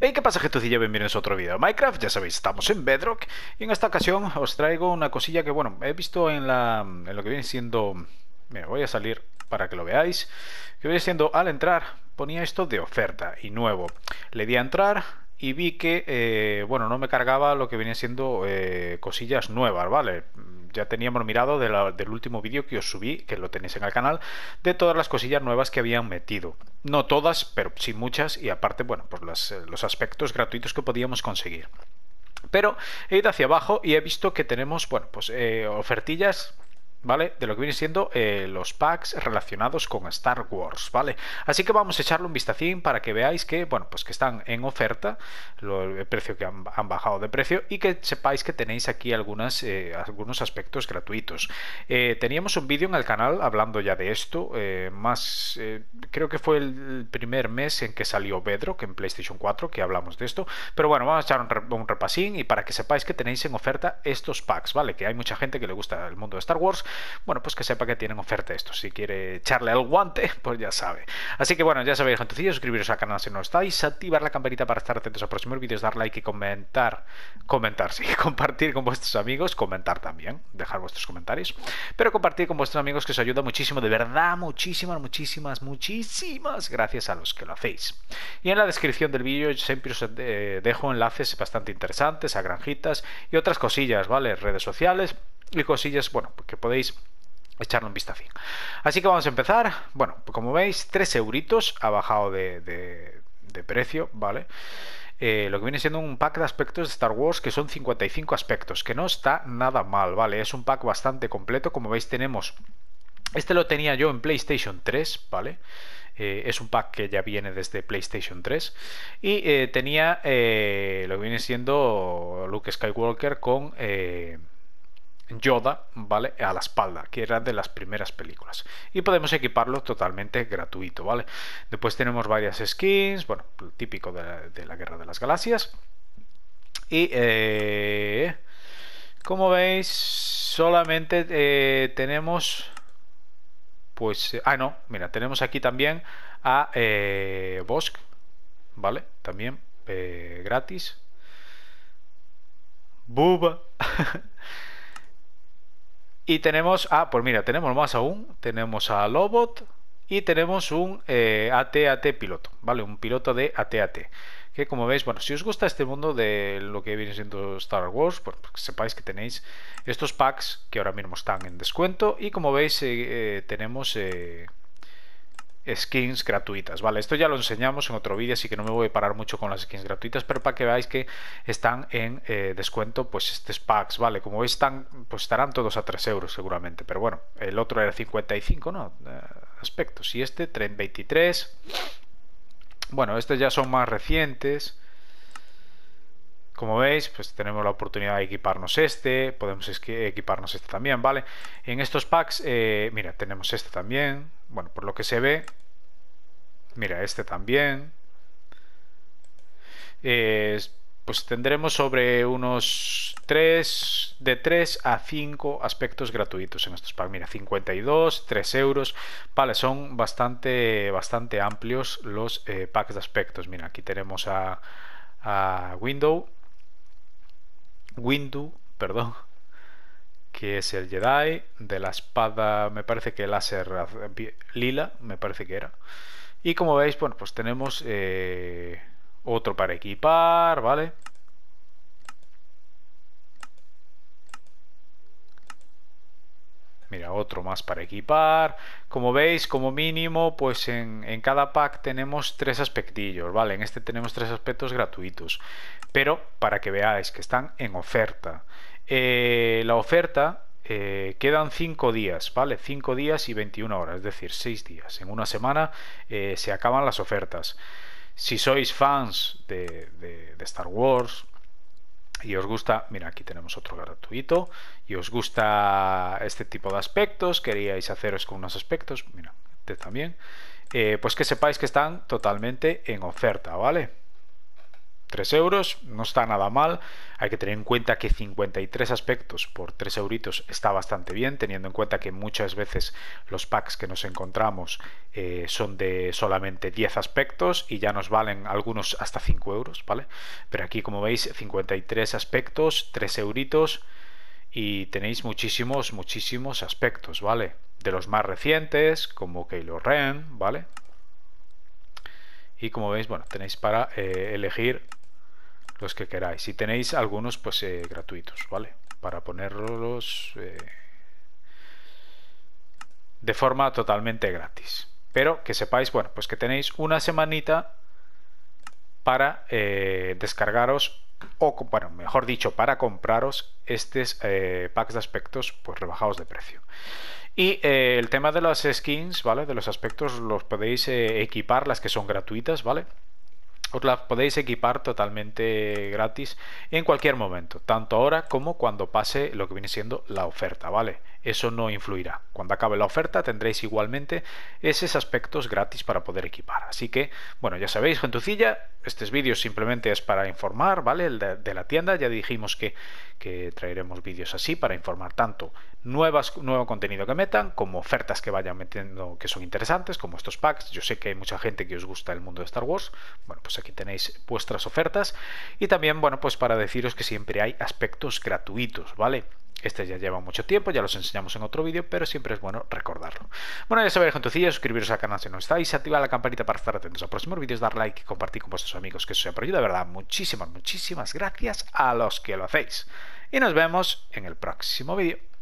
Hey, ¿qué pasa gentecilla? Bienvenidos a otro video Minecraft, ya sabéis, estamos en Bedrock y en esta ocasión os traigo una cosilla que, bueno, he visto en, la, en lo que viene siendo... Mira, voy a salir para que lo veáis que viene siendo, al entrar, ponía esto de oferta y nuevo, le di a entrar y vi que, eh, bueno, no me cargaba lo que viene siendo eh, cosillas nuevas, ¿vale? ya teníamos mirado del último vídeo que os subí, que lo tenéis en el canal, de todas las cosillas nuevas que habían metido. No todas, pero sí muchas, y aparte, bueno, pues las, eh, los aspectos gratuitos que podíamos conseguir. Pero he ido hacia abajo y he visto que tenemos, bueno, pues eh, ofertillas ¿vale? De lo que vienen siendo eh, los packs relacionados con Star Wars, ¿vale? Así que vamos a echarle un vistacín para que veáis que, bueno, pues que están en oferta, el precio que han, bajado de precio y que sepáis que tenéis aquí eh, algunos aspectos gratuitos. Eh, teníamos un vídeo en el canal hablando ya de esto, más, creo que fue el primer mes en que salió Bedrock en PlayStation 4, que hablamos de esto, pero bueno, vamos a echar un, un repasín y para que sepáis que tenéis en oferta estos packs, ¿vale? Que hay mucha gente que le gusta el mundo de Star Wars bueno, pues que sepa que tienen oferta esto. Si quiere echarle el guante, pues ya sabe. Así que bueno, ya sabéis, gentecillos, suscribiros al canal si no estáis, activar la campanita para estar atentos a próximos vídeos, dar like y comentar, comentar, sí, compartir con vuestros amigos, comentar también, dejar vuestros comentarios, pero compartir con vuestros amigos que os ayuda muchísimo, de verdad, muchísimas, muchísimas, muchísimas gracias a los que lo hacéis. Y en la descripción del vídeo siempre os dejo enlaces bastante interesantes a granjitas y otras cosillas, ¿vale? Redes sociales y cosillas, bueno, que podéis echarle un vistazo. Así que vamos a empezar. Bueno, pues como veis, 3 euritos ha bajado de, precio, ¿vale? Eh, lo que viene siendo un pack de aspectos de Star Wars que son 55 aspectos, que no está nada mal, ¿vale? Es un pack bastante completo, como veis tenemos... Este lo tenía yo en PlayStation 3, ¿vale? Eh, es un pack que ya viene desde PlayStation 3. Y eh, tenía lo que viene siendo Luke Skywalker con... Yoda, ¿vale? A la espalda, que era de las primeras películas. Y podemos equiparlo totalmente gratuito, ¿vale? Después tenemos varias skins, bueno, típico de la, Guerra de las Galaxias. Y, eh, como veis, solamente eh, tenemos... Pues, ah, no, mira, tenemos aquí también a eh, Bosk, ¿vale? También gratis. Buba. Y tenemos, ah, pues mira, tenemos más aún, tenemos a Lobot y tenemos un eh, piloto, ¿vale? Un piloto de ATAT Que como veis, bueno, si os gusta este mundo de lo que viene siendo Star Wars, pues, pues sepáis que tenéis estos packs que ahora mismo están en descuento. Y como veis, eh, eh, tenemos eh, skins gratuitas, ¿vale? Esto ya lo enseñamos en otro vídeo, así que no me voy a parar mucho con las skins gratuitas, pero para que veáis que están en eh, descuento, pues estos packs, ¿vale? Como veis, están, pues estarán todos a 3 euros seguramente, pero bueno, el otro era 55, ¿no? Eh, aspectos, y este 23. Bueno, estos ya son más recientes. Como veis, pues tenemos la oportunidad de equiparnos este, podemos equiparnos este también, ¿vale? En estos packs, eh, mira, tenemos este también, bueno, por lo que se ve, mira, este también. Eh, pues tendremos sobre unos 3, de 3 a 5 aspectos gratuitos en estos packs. Mira, 52, 3 euros. Vale, son bastante, bastante amplios los eh, packs de aspectos. Mira, aquí tenemos a, a Window, Windu, perdón, que es el Jedi, de la espada, me parece que láser lila, me parece que era. Y como veis, bueno, pues tenemos eh, otro para equipar, ¿vale? Mira, otro más para equipar. Como veis, como mínimo, pues en, cada pack tenemos tres aspectillos, ¿vale? En este tenemos tres aspectos gratuitos, pero para que veáis que están en oferta. Eh, la oferta eh, quedan cinco días, ¿vale? cinco días y 21 horas, es decir, seis días. En una semana eh, se acaban las ofertas. Si sois fans de, de, de Star Wars, y os gusta, mira aquí tenemos otro gratuito, y os gusta este tipo de aspectos, queríais haceros con unos aspectos, mira, este también, eh, pues que sepáis que están totalmente en oferta, ¿vale? 3 euros, no está nada mal. Hay que tener en cuenta que 53 aspectos por 3 euritos está bastante bien, teniendo en cuenta que muchas veces los packs que nos encontramos eh, son de solamente 10 aspectos y ya nos valen algunos hasta 5 euros, ¿vale? Pero aquí, como veis, 53 aspectos, 3 euritos y tenéis muchísimos, muchísimos aspectos, ¿vale? De los más recientes, como Kylo Ren, ¿vale? Y como veis, bueno, tenéis para eh, elegir los que queráis. Si tenéis algunos, pues eh, gratuitos, ¿vale? Para ponerlos eh, de forma totalmente gratis. Pero que sepáis, bueno, pues que tenéis una semanita para eh, descargaros o, bueno, mejor dicho, para compraros estos packs de aspectos pues rebajados de precio. Y el tema de las skins, ¿vale? De los aspectos los podéis equipar, las que son gratuitas, ¿vale? os las podéis equipar totalmente gratis en cualquier momento, tanto ahora como cuando pase lo que viene siendo la oferta, ¿vale? eso no influirá. Cuando acabe la oferta tendréis igualmente esos aspectos gratis para poder equipar. Así que, bueno, ya sabéis, gentucilla, ...estos vídeos simplemente es para informar, ¿vale? El de, la tienda, ya dijimos que, que, traeremos vídeos así para informar tanto nuevas, nuevo contenido que metan, como ofertas que vayan metiendo que son interesantes, como estos packs. Yo sé que hay mucha gente que os gusta el mundo de Star Wars. Bueno, pues aquí tenéis vuestras ofertas. Y también, bueno, pues para deciros que siempre hay aspectos gratuitos, ¿vale? Este ya lleva mucho tiempo, ya los enseñamos en otro vídeo, pero siempre es bueno recordarlo. Bueno, ya sabéis, gentucilla, suscribiros al canal si no estáis, activar la campanita para estar atentos a próximos vídeos, dar like y compartir con vuestros amigos, que eso por ayuda, de verdad. Muchísimas, muchísimas gracias a los que lo hacéis. Y nos vemos en el próximo vídeo.